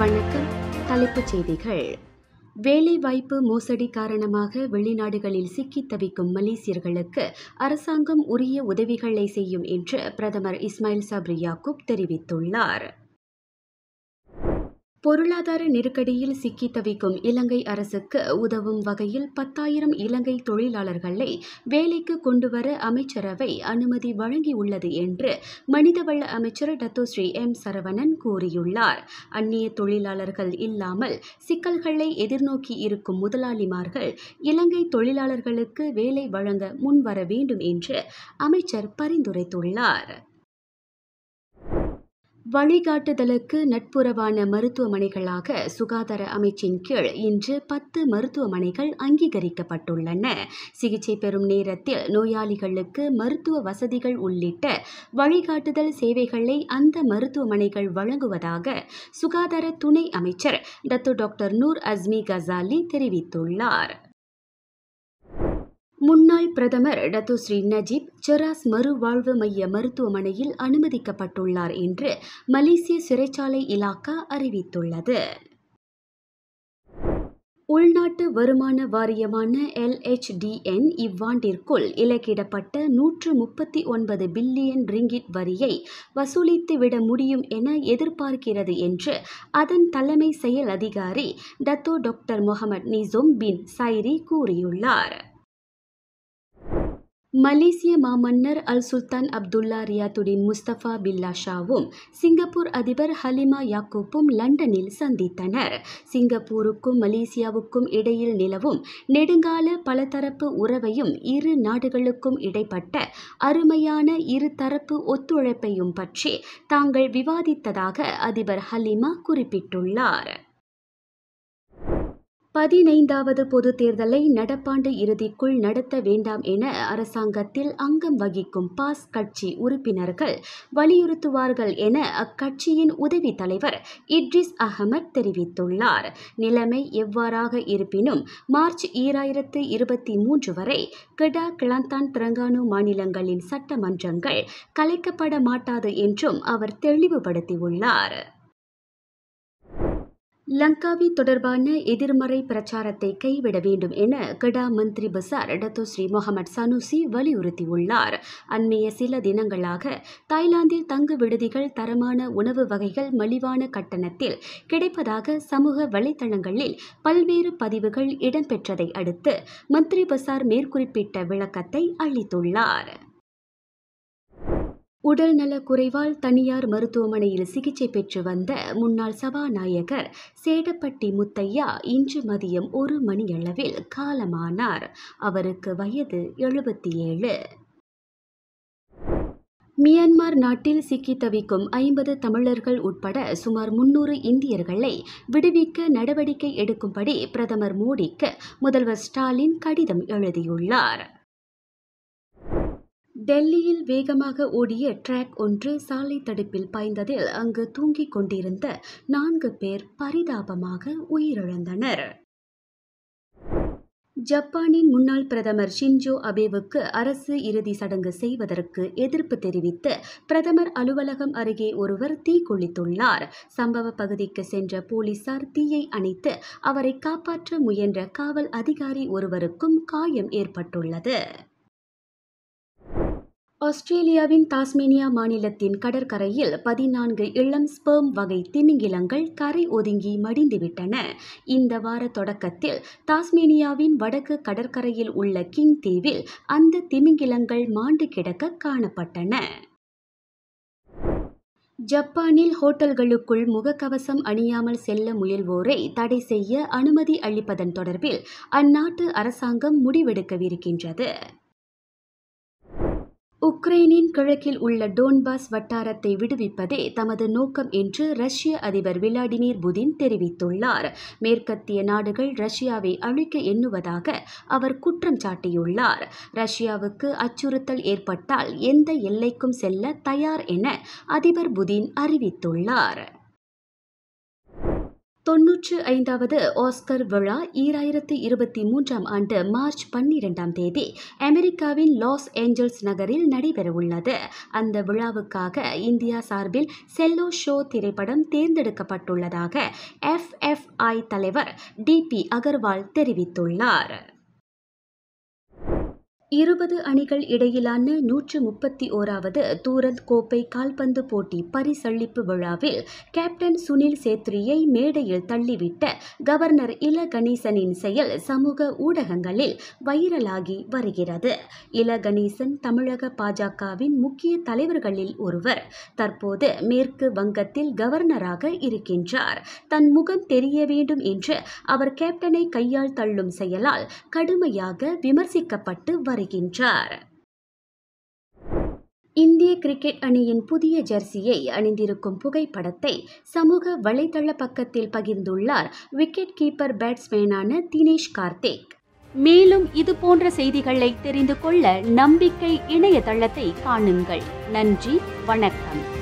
வணக்கம் தலைப்புச் செய்திகள் வேலைவாய்ப்பு மோசடி காரணமாக வெளிநாடுகளில் சிக்கி தவிக்கும் மலேசியர்களுக்கு அரசாங்கம் உரிய உதவிகளை செய்யும் என்று பிரதமர் இஸ்மாயில் சப்ரி யாக்கூப் தெரிவித்துள்ளார் பொருளாதார நெருக்கடியில் சிக்கி தவிக்கும் இலங்கை அரசுக்கு உதவும் வகையில் பத்தாயிரம் இலங்கை தொழிலாளர்களை வேலைக்கு கொண்டுவர அமைச்சரவை அனுமதி வழங்கியுள்ளது என்று மனிதவள அமைச்சர் டத்தோஸ்ரீ எம் சரவணன் கூறியுள்ளார் அந்நிய தொழிலாளர்கள் இல்லாமல் சிக்கல்களை எதிர்நோக்கி இருக்கும் முதலாளிமார்கள் இலங்கை தொழிலாளர்களுக்கு வேலை வழங்க முன்வர வேண்டும் என்று அமைச்சர் பரிந்துரைத்துள்ளார் வழிகாட்டுதலுக்கு நட்புறவான மருத்துவமனைகளாக சுகாதார அமைச்சின் கீழ் இன்று பத்து மருத்துவமனைகள் அங்கீகரிக்கப்பட்டுள்ளன சிகிச்சை பெறும் நேரத்தில் நோயாளிகளுக்கு மருத்துவ வசதிகள் உள்ளிட்ட வழிகாட்டுதல் சேவைகளை அந்த மருத்துவமனைகள் வழங்குவதாக சுகாதார துணை அமைச்சர் Datuk doctor Noor Azmi Ghazali தெரிவித்துள்ளார் முன்னாள் பிரதமர் டத்துஸ்ரீ நஜீப் செராஸ் மறுவாழ்வு மைய மருத்துவமனையில் அனுமதிக்கப்பட்டுள்ளார் என்று மலேசிய சிறைச்சாலை இலாக்கா அறிவித்துள்ளது உள்நாட்டு வருமான வாரியமான எல்ஹெச்டிஎன் இவ்வாண்டிற்குள் இலக்கிடப்பட்ட நூற்று முப்பத்தி ஒன்பது பில்லியன் ரிங்கிட் வரியை வசூலித்துவிட முடியும் என எதிர்பார்க்கிறது என்று அதன் தலைமை செயல் அதிகாரி Dato doctor Mohamed Nizom bin Sairi கூறியுள்ளார் மலேசிய மாமன்னர் அல் சுல்தான் அப்துல்லா ரியாத்துடின் முஸ்தபா பில்லா ஷாவும் சிங்கப்பூர் அதிபர் ஹலிமா யாக்கோப்பும் லண்டனில் சந்தித்தனர் சிங்கப்பூருக்கும் மலேசியாவுக்கும் இடையில் நிலவும் நெடுங்கால பலதரப்பு உறவையும் இரு நாடுகளுக்கும் இடைப்பட்ட அருமையான இருதரப்பு ஒத்துழைப்பையும் பற்றி தாங்கள் விவாதித்ததாக அதிபர் ஹலிமா குறிப்பிட்டுள்ளார் பதினைந்தாவது பொது தேர்தலை நடப்பாண்டு இறுதிக்குள் நடத்த வேண்டாம் என அரசாங்கத்தில் அங்கம் வகிக்கும் பாஸ் கட்சி உறுப்பினர்கள் வலியுறுத்துவார்கள் என அக்கட்சியின் உதவி தலைவர் இட்ரிஸ் அகமத் தெரிவித்துள்ளார் நிலைமை எவ்வாறாக இருப்பினும் மார்ச் ஈராயிரத்து இருபத்தி மூன்று வரை கிடா கிளாந்தான் திரங்கானு மாநிலங்களின் சட்டமன்றங்கள் கலைக்கப்பட மாட்டாது என்றும் அவர் தெளிவுபடுத்தியுள்ளார் லங்காவி தொடர்பான எதிர்மறை பிரச்சாரத்தை கைவிட வேண்டும் என Kedah Menteri Besar Dato Sri Muhammad Sanusi வலியுறுத்தியுள்ளார் அண்மைய சில தினங்களாக தாய்லாந்தில் தங்கு விடுதிகள் தரமான உணவு வகைகள் மலிவான கட்டணத்தில் கிடைப்பதாக சமூக வலைதளங்களில் பல்வேறு பதிவுகள் இடம்பெற்றதை அடுத்து மந்திரி பசார் மேற்குறிப்பிட்ட விளக்கத்தை அளித்துள்ளார் உடல்நலக் குறைவால் தனியார் மருத்துவமனையில் சிகிச்சை பெற்று வந்த முன்னாள் சபாநாயகர் சேடப்பட்டி முத்தையா இன்று மதியம் ஒரு மணியளவில் காலமானார் அவருக்கு வயது எழுபத்தி ஏழு மியான்மர் நாட்டில் சிக்கி தவிக்கும் ஐம்பது தமிழர்கள் உட்பட சுமார் முன்னூறு இந்தியர்களை விடுவிக்க நடவடிக்கை எடுக்கும்படி பிரதமர் மோடிக்கு முதல்வர் ஸ்டாலின் கடிதம் எழுதியுள்ளார் டெல்லியில் வேகமாக ஓடிய டிராக் ஒன்று சாலை தடுப்பில் பாய்ந்ததில் அங்கு தூங்கிக் கொண்டிருந்த நான்கு பேர் பரிதாபமாக உயிரிழந்தனர் ஜப்பானின் முன்னாள் பிரதமர் ஷின்ஜோ அபேவுக்கு அரசு இறுதி சடங்கு செய்வதற்கு எதிர்ப்பு தெரிவித்து பிரதமர் அலுவலகம் அருகே ஒருவர் தீக்குளித்துள்ளார் சம்பவ பகுதிக்கு சென்ற போலீசார் தீயை அணைத்து அவரை காப்பாற்ற முயன்ற காவல் அதிகாரி ஒருவருக்கும் காயம் ஏற்பட்டுள்ளது ஆஸ்திரேலியாவின் தாஸ்மேனியா மாநிலத்தின் கடற்கரையில் பதினான்கு இளம் ஸ்பெர்ம் வகை திமிங்கிலங்கள் கரை ஒதுங்கி மடிந்துவிட்டன இந்த வார தொடக்கத்தில் தாஸ்மேனியாவின் வடக்கு கடற்கரையில் உள்ள கிங் தீவில் அந்த திமிங்கிலங்கள் மாண்டு கிடக்க காணப்பட்டன ஜப்பானில் ஹோட்டல்களுக்குள் முகக்கவசம் அணியாமல் செல்ல முயல்வோரை தடை செய்ய அனுமதி அளிப்பதன் தொடர்பில் அந்நாட்டு அரசாங்கம் முடிவெடுக்கவிருக்கின்றது உக்ரைனின் கிழக்கில் உள்ள டோன்பாஸ் வட்டாரத்தை விடுவிப்பதே தமது நோக்கம் என்று ரஷ்ய அதிபர் விளாடிமிர் புதின் தெரிவித்துள்ளார் மேற்கத்திய நாடுகள் ரஷ்யாவை அழிக்க எண்ணுவதாக அவர் குற்றம் சாட்டியுள்ளார் ரஷ்யாவுக்கு அச்சுறுத்தல் ஏற்பட்டால் எந்த எல்லைக்கும் செல்ல தயார் என அதிபர் புதின் அறிவித்துள்ளார் தொன்னூற்று ஐந்தாவது ஆஸ்கர் விழா ஈராயிரத்து இருபத்தி மூன்றாம் ஆண்டு மார்ச் பன்னிரெண்டாம் தேதி அமெரிக்காவின் லாஸ் ஏஞ்சல்ஸ் நகரில் நடைபெறவுள்ளது அந்த விழாவுக்காக இந்தியா சார்பில் செல்லோ ஷோ திரைப்படம் தேர்ந்தெடுக்கப்பட்டுள்ளதாக எஃப்எஃப்ஐ தலைவர் டிபி அகர்வால் தெரிவித்துள்ளார் இருபது அணிகள் இடையிலான நூற்று முப்பத்தி ஓராவது தூரத் கோப்பை கால்பந்து போட்டி பரிசளிப்பு விழாவில் கேப்டன் சுனில் சேத்ரியை மேடையில் தள்ளிவிட்ட கவர்னர் இல கணேசனின் செயல் சமூக ஊடகங்களில் வைரலாகி வருகிறது இல கணேசன் தமிழக பாஜகவின் முக்கிய தலைவர்களில் ஒருவர் தற்போது மேற்கு வங்கத்தில் கவர்னராக இருக்கின்றார் தன் முகம் தெரிய வேண்டும் என்று அவர் கேப்டனை கையால் தள்ளும் செயலால் கடுமையாக விமர்சிக்கப்பட்டு வருகிறார் வருகின்றார் இந்திய கிரிக்கெட் அணியின் புதிய ஜெர்சியை அணிந்திருக்கும் புகைப்படத்தை சமூக வலைதள பக்கத்தில் பகிர்ந்துள்ளார் விக்கெட் கீப்பர் பேட்ஸ்மேனான தினேஷ் கார்த்திக் மேலும் இது போன்ற செய்திகளை தெரிந்து கொள்ள நம்பிக்கை இணையதளத்தை காணுங்கள் நன்றி வணக்கம்